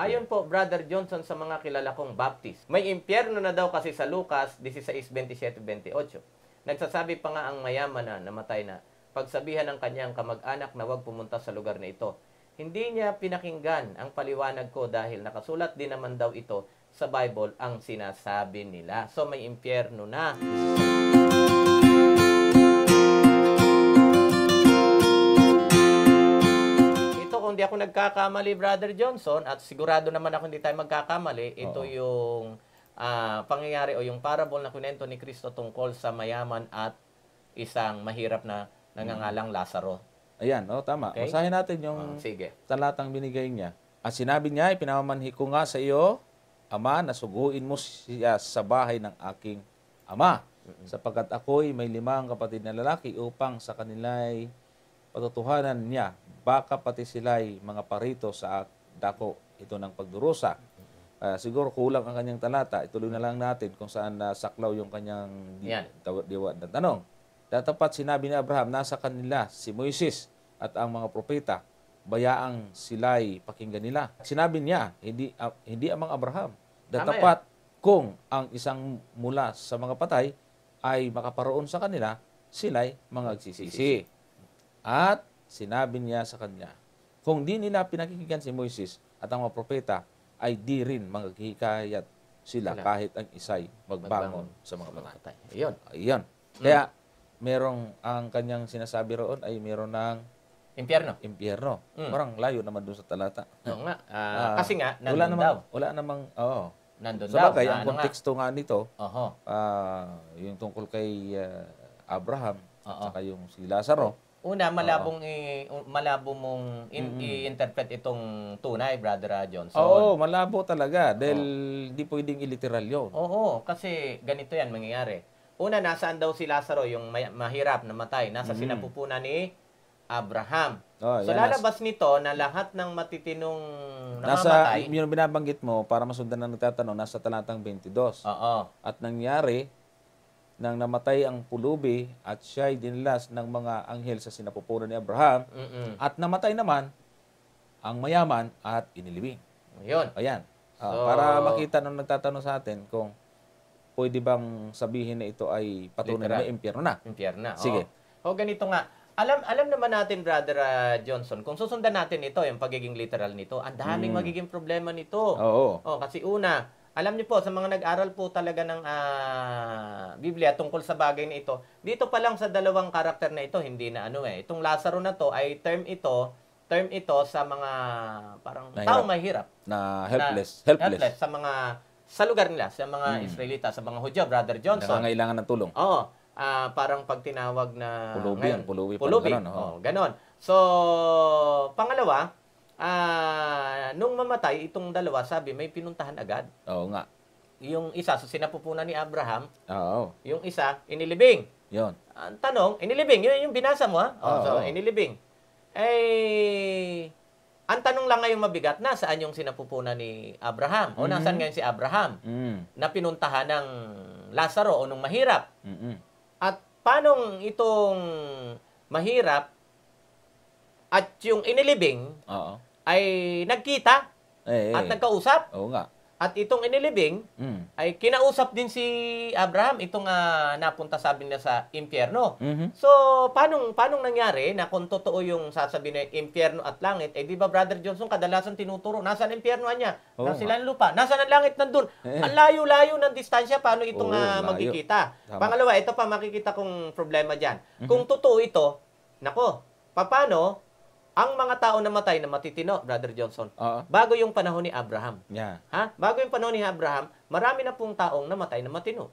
Ayon po, Brother Johnson, sa mga kilala kong Baptist, may impyerno na daw kasi sa Lucas 16.27-28. Nagsasabi pa nga ang mayaman na namatay na, pagsabihan ng kanyang kamag-anak na huwag pumunta sa lugar na ito. Hindi niya pinakinggan ang paliwanag ko dahil nakasulat din naman daw ito sa Bible ang sinasabi nila. So may impyerno na. ako nagkakamali, Brother Johnson, at sigurado naman ako hindi tayo magkakamali, ito Oo. yung uh, pangyayari o yung parable na kunento ni Kristo tungkol sa mayaman at isang mahirap na nangangalang mm. Lazaro. Ayan, oh, tama. Okay? Basahin natin yung uh, sige. talatang binigay niya. At sinabi niya, ipinamamanhi ko nga sa iyo, Ama, nasuguin mo siya sa bahay ng aking ama, mm-hmm. sapagkat ako'y may limang kapatid na lalaki upang sa kanila'y patutuhanan niya, baka pati sila'y mga parito sa dako ito ng pagdurusa. Uh, siguro kulang ang kanyang talata. Ituloy na lang natin kung saan nasaklaw uh, yung kanyang di- diwa na tanong. Datapat sinabi ni Abraham, nasa kanila si Moises at ang mga propeta, bayaang sila'y pakinggan nila. Sinabi niya, hindi, uh, hindi amang Abraham. Datapat kung ang isang mula sa mga patay ay makaparoon sa kanila, sila'y mga agsisisi. At sinabi niya sa kanya, kung di nila pinakikinggan si Moises at ang mga propeta, ay di rin maghihikayat sila, sila. kahit ang isa'y magbangon, sa mga patay. Iyon. Iyon. Mm. Kaya merong ang kanyang sinasabi roon ay meron ng impyerno. Impyerno. Mm. Parang layo naman doon sa talata. Oo nga. Uh, uh, kasi nga nandun wala namang, daw. Wala namang oo. Nandun so, daw. Bagay, ang ano konteksto nga. nga nito, uh-huh. uh, yung tungkol kay uh, Abraham uh-huh. at saka yung si Lazaro, uh-huh Una, malabong i, malabo mong in, mm-hmm. i-interpret itong tunay, Brother Johnson. Oo, malabo talaga. Dahil oh. pwedeng iliteral yun. Oo, kasi ganito yan mangyayari. Una, nasaan daw si Lazaro, yung may, mahirap na matay? Nasa mm-hmm. sinapupunan ni Abraham. Oh, so, lalabas nas- nito na lahat ng matitinong nasa, namamatay. Nasa, yung binabanggit mo, para masundan ng nagtatanong, nasa talatang 22. Oo. At nangyari, nang namatay ang pulubi at siya dinlas ng mga anghel sa sinapupunan ni Abraham Mm-mm. at namatay naman ang mayaman at inilibing. Ayun. Ayan. Ah, so, uh, para makita nung nagtatanong sa atin kung pwede bang sabihin na ito ay patunay literal. na impyerno na. Impyerno na. Sige. O oh. ganito nga. Alam alam naman natin brother uh, Johnson, kung susundan natin ito yung pagiging literal nito, ang daming hmm. magiging problema nito. Oo. Oh, kasi una, alam niyo po, sa mga nag-aral po talaga ng uh, Biblia tungkol sa bagay na ito, dito pa lang sa dalawang karakter na ito, hindi na ano eh. Itong Lazaro na to ay term ito, term ito sa mga parang Nahirap. tao mahirap. Na helpless. Na, helpless. helpless. Sa mga, sa lugar nila, sa mga hmm. Israelita, sa mga Hudyo, Brother Johnson. Nangangailangan ng tulong. Oo. Uh, parang pagtinawag na... Pulubi yan, pulubi. Pulubi, ganun, oh. oh, ganun. So, pangalawa, ah, nung mamatay itong dalawa, sabi may pinuntahan agad. Oo nga. Yung isa sa so sinapupunan ni Abraham, Oo. yung isa inilibing. 'Yon. Ang tanong, inilibing, yun yung binasa mo ha? Oh, Oo. so, inilibing. Ay eh, ang tanong lang ngayon mabigat, na saan yung sinapupunan ni Abraham? O mm-hmm. nasaan ngayon si Abraham? Mm-hmm. Na pinuntahan ng Lazaro o nung mahirap? Mm-hmm. At paano itong mahirap at yung inilibing, Oo ay nagkita eh, at eh. nagkausap. Oo nga. At itong inilibing mm. ay kinausap din si Abraham itong uh, napunta sabi niya sa impyerno. Mm-hmm. So paano paano nangyari na kung totoo yung sasabihin na impyerno at langit eh di ba Brother Johnson kadalasan tinuturo nasa impyerno niya, oh, nasa ang lupa, nasa ang langit nandun. Eh. Ang layo-layo ng distansya paano itong oh, uh, magkikita. Pangalawa, ito pa makikita kong problema diyan. Mm-hmm. Kung totoo ito, nako, paano ang mga tao na matay na matitino, Brother Johnson, uh-huh. bago yung panahon ni Abraham. Yeah. Ha? Bago yung panahon ni Abraham, marami na pong taong namatay na matino.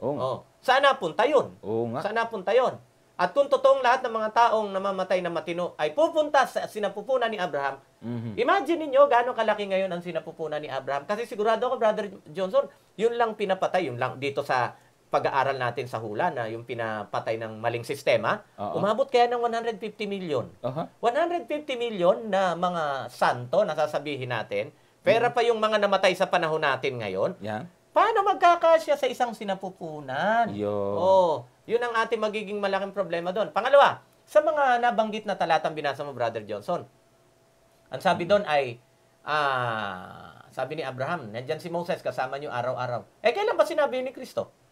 Oo. Oh. Saan napunta yun? Oh, nga. Saan napunta yun? At kung totoong lahat ng mga taong namamatay na matino ay pupunta sa sinapupunan ni Abraham, mm-hmm. imagine ninyo gano'ng kalaki ngayon ang sinapupunan ni Abraham. Kasi sigurado ako, Brother Johnson, yun lang pinapatay, yun lang dito sa pag-aaral natin sa hula na yung pinapatay ng maling sistema, uh-huh. umabot kaya ng 150 million. Uh-huh. 150 million na mga santo na sasabihin natin, pera mm. pa yung mga namatay sa panahon natin ngayon. Yeah. Paano magkakasya sa isang sinapupunan? Yo. Oh, yun ang ating magiging malaking problema doon. Pangalawa, sa mga nabanggit na talatang binasa mo, Brother Johnson, ang sabi mm. doon ay, ah, sabi ni Abraham, nandyan si Moses, kasama niyo araw-araw. Eh, kailan ba sinabi ni Kristo?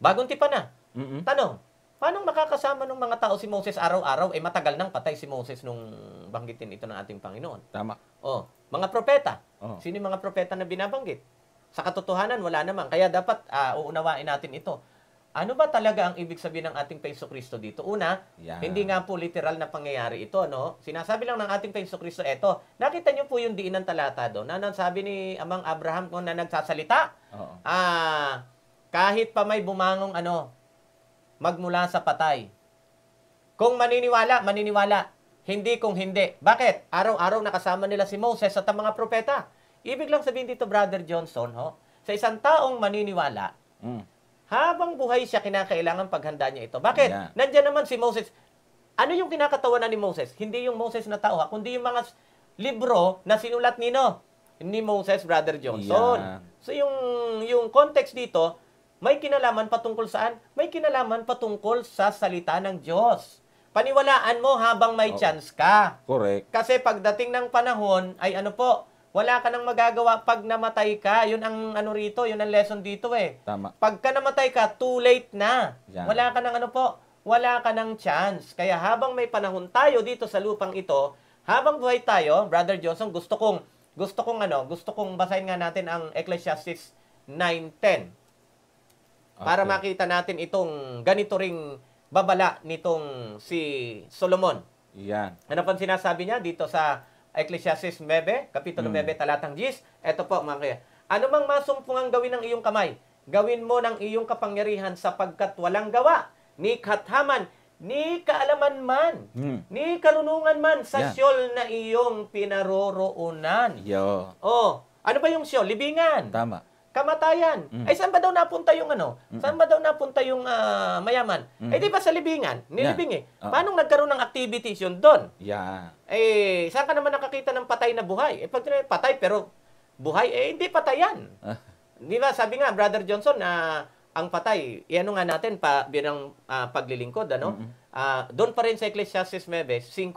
Bagong tipa na. Mm-mm. Tanong, paano makakasama ng mga tao si Moses araw-araw? Eh matagal nang patay si Moses nung banggitin ito ng ating Panginoon. Tama. Oh, mga propeta. Oh. Sino yung mga propeta na binabanggit? Sa katotohanan, wala naman. Kaya dapat uh, uunawain natin ito. Ano ba talaga ang ibig sabihin ng ating Paiso Kristo dito? Una, yeah. hindi nga po literal na pangyayari ito, no? Sinasabi lang ng ating Paiso Kristo, eto, nakita niyo po yung diin ng talata doon, na sabi ni Amang Abraham kung na nagsasalita, ah, uh, kahit pa may bumangong ano, magmula sa patay. Kung maniniwala, maniniwala. Hindi kung hindi. Bakit? Araw-araw nakasama nila si Moses at ang mga propeta. Ibig lang sabihin dito, Brother Johnson, ho, sa isang taong maniniwala, mm. habang buhay siya, kinakailangan paghanda niya ito. Bakit? Yeah. Nandiyan naman si Moses. Ano yung kinakatawanan ni Moses? Hindi yung Moses na tao, ha, kundi yung mga libro na sinulat nino ni Moses, Brother Johnson. Yeah. So yung yung context dito, may kinalaman patungkol saan? May kinalaman patungkol sa salita ng Diyos. Paniwalaan mo habang may oh, chance ka. Correct. Kasi pagdating ng panahon, ay ano po, wala ka nang magagawa pag namatay ka. Yun ang ano rito, yun ang lesson dito eh. Tama. Pagka namatay ka, too late na. Yan. Wala ka nang ano po, wala ka nang chance. Kaya habang may panahon tayo dito sa lupang ito, habang buhay tayo, Brother Johnson, gusto kong gusto kong ano, gusto kong basahin nga natin ang Ecclesiastes 9:10 para okay. makita natin itong ganito ring babala nitong si Solomon. Yan. Ano pang sinasabi niya dito sa Ecclesiastes 9, Kapitulo hmm. 9, Talatang 10? Ito po mga kaya. Ano mang masumpungang gawin ng iyong kamay, gawin mo ng iyong kapangyarihan sapagkat walang gawa, ni kathaman, ni kaalaman man, hmm. ni karunungan man sa yeah. siyol na iyong pinaroroonan. Yo. Oh, ano ba yung siyol? Libingan. Tama kamatayan. Mm. Ay saan ba daw napunta yung ano? Saan ba daw napunta yung uh, mayaman? Mm. Eh di ba sa libingan? Nilibing yeah. eh. Uh-huh. nagkaroon ng activities yun doon? Yeah. Eh saan ka naman nakakita ng patay na buhay? Eh pag patay pero buhay, eh hindi patay yan. Uh. Di ba sabi nga Brother Johnson na uh, ang patay, iano nga natin pa bilang uh, paglilingkod ano? Mm-hmm. Uh, doon pa rin sa Ecclesiastes 5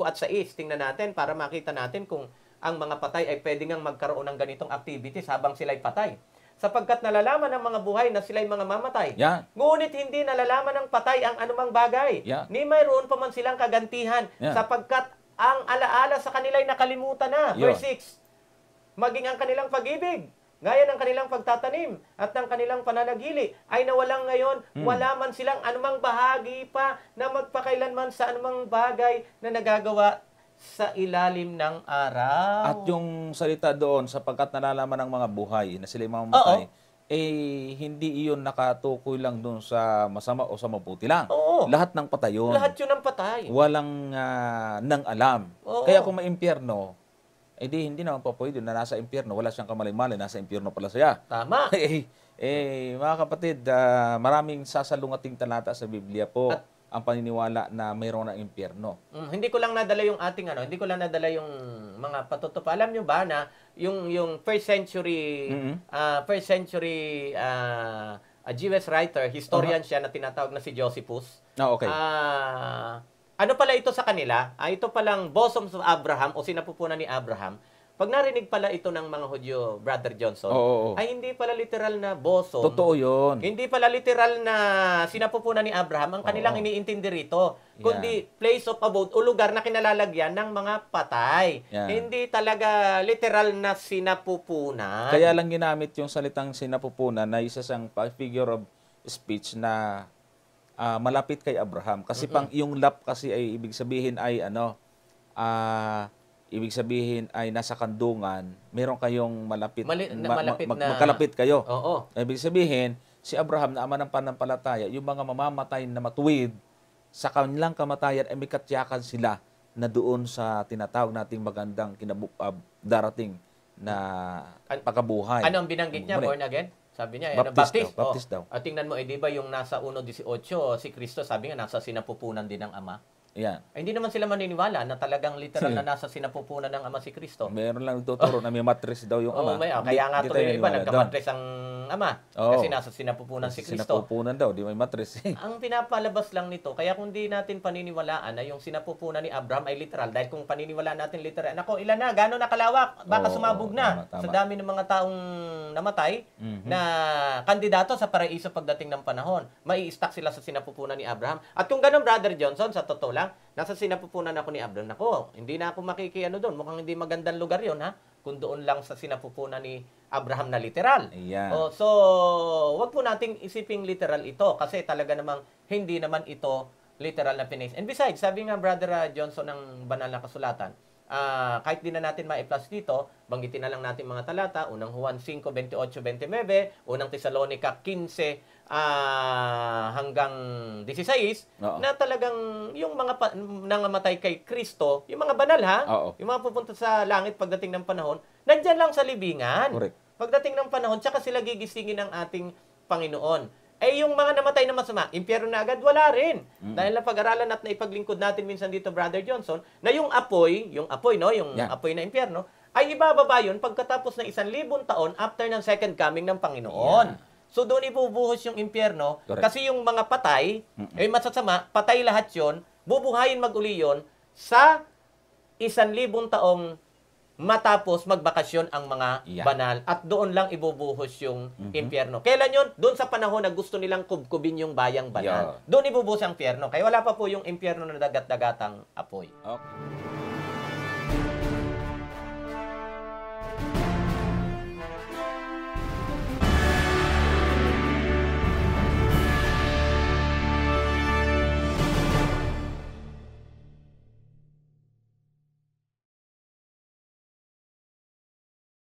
at 6 tingnan natin para makita natin kung ang mga patay ay pwedeng ngang magkaroon ng ganitong activities habang sila ay patay sapagkat nalalaman ng mga buhay na sila'y mga mamatay. Yeah. Ngunit hindi nalalaman ng patay ang anumang bagay. Yeah. Ni mayroon pa man silang kagantihan yeah. sapagkat ang alaala sa kanila'y nakalimutan na. Yun. Verse 6, maging ang kanilang pag-ibig, gaya ng kanilang pagtatanim at ng kanilang pananagili, ay nawalang ngayon, hmm. wala man silang anumang bahagi pa na magpakailanman sa anumang bagay na nagagawa sa ilalim ng araw. At yung salita doon, sapagkat nalalaman ng mga buhay na sila mamamatay, Oo. eh hindi iyon nakatukoy lang doon sa masama o sa mabuti lang. Oo. Lahat ng patay yun. Lahat yun ang patay. Walang uh, nang alam. Oo. Kaya kung may impyerno, eh di, hindi naman pa pwede na nasa impyerno. Wala siyang kamalay-malay, nasa impyerno pala siya. Tama. eh, eh, mga kapatid, uh, maraming sasalungating talata sa Biblia po. At ang paniniwala na mayroon ng impyerno. Mm, hindi ko lang nadala yung ating ano, hindi ko lang nadala yung mga patutupa. Alam niyo ba na yung yung first century mm-hmm. uh, first century uh, a Jewish writer, historian uh-huh. siya na tinatawag na si Josephus. Ah, oh, okay. Uh, ano pala ito sa kanila? Uh, ito palang bosoms of Abraham o sinapupunan ni Abraham pag narinig pala ito ng mga Hudyo, Brother Johnson, oo, oo. ay hindi pala literal na bosom. Totoo yun. Hindi pala literal na sinapupunan ni Abraham ang kanilang oo. iniintindi rito. Yeah. Kundi place of abode o lugar na kinalalagyan ng mga patay. Yeah. Hindi talaga literal na sinapupunan. Kaya lang ginamit yung salitang sinapupunan na isa siyang figure of speech na uh, malapit kay Abraham. Kasi Mm-mm. pang yung lap kasi ay ibig sabihin ay ano, ah... Uh, ibig sabihin ay nasa kandungan, meron kayong malapit, Mali, na, malapit ma, na, magkalapit kayo. Oo. Ibig sabihin, si Abraham na ama ng panampalataya, yung mga mamamatay na matuwid, sa kanilang kamatayan ay may katyakan sila na doon sa tinatawag nating magandang kinabu- uh, darating na An- pagkabuhay. Ano ang binanggit niya, born again? Sabi niya, Baptist, eh, ano, Baptist, daw, oh. daw. Ah, At tingnan mo, eh, di ba yung nasa 1.18, si Kristo, sabi nga, nasa sinapupunan din ng Ama. Yeah. Ay, eh, hindi naman sila maniniwala na talagang literal na nasa sinapupunan ng Ama si Kristo. Meron lang tuturo na may matres daw yung Ama. Oh, may, oh, kaya nga tuloy yung iba, nagkamatres ang Ama. Oh, kasi nasa sinapupunan si Kristo. Sinapupunan daw, di may matres. Eh. ang pinapalabas lang nito, kaya kung di natin paniniwalaan na yung sinapupunan ni Abraham ay literal, dahil kung paniniwalaan natin literal, nako, ilan na, gano'n nakalawak, baka oh, sumabog na. Tama, tama. Sa dami ng mga taong namatay mm-hmm. na kandidato sa paraiso pagdating ng panahon, mai-stack sila sa sinapupunan ni Abraham. At kung gano'n, Brother Johnson, sa totoo lang, ha? Nasa sinapupunan ako ni Abdul. Nako, hindi na ako makikiano doon. Mukhang hindi magandang lugar yon ha? Kung doon lang sa sinapupunan ni Abraham na literal. Yeah. Oh, o, so, wag po nating isiping literal ito kasi talaga namang hindi naman ito literal na pinis. And besides, sabi nga Brother ah, Johnson ng banal na kasulatan, uh, kahit di na natin ma-plus dito, banggitin na lang natin mga talata, unang Juan 5, 28, 29, unang Thessalonica 15, uh, hanggang 16 Oo. na talagang yung mga pa, nangamatay kay Kristo, yung mga banal ha, Oo. yung mga pupunta sa langit pagdating ng panahon, nandyan lang sa libingan. Correct. Pagdating ng panahon, tsaka sila gigisingin ng ating Panginoon. Eh, yung mga namatay na masama, impyero na agad, wala rin. Mm-hmm. Dahil na pag-aralan at naipaglingkod natin minsan dito, Brother Johnson, na yung apoy, yung apoy, no? Yung yeah. apoy na impyerno, ay ibababa yun pagkatapos ng isang libon taon after ng second coming ng Panginoon. Yeah. So doon ibubuhos yung impyerno Correct. kasi yung mga patay, ay mm ay masasama, patay lahat yon bubuhayin maguli yon sa isan libong taong matapos magbakasyon ang mga yeah. banal at doon lang ibubuhos yung mm-hmm. impyerno. Kailan 'yon? Doon sa panahon na gusto nilang kubkubin yung bayang banal. Yeah. Doon ibubuhos ang impyerno. Kaya wala pa po yung impyerno na dagat-dagatang apoy. Okay.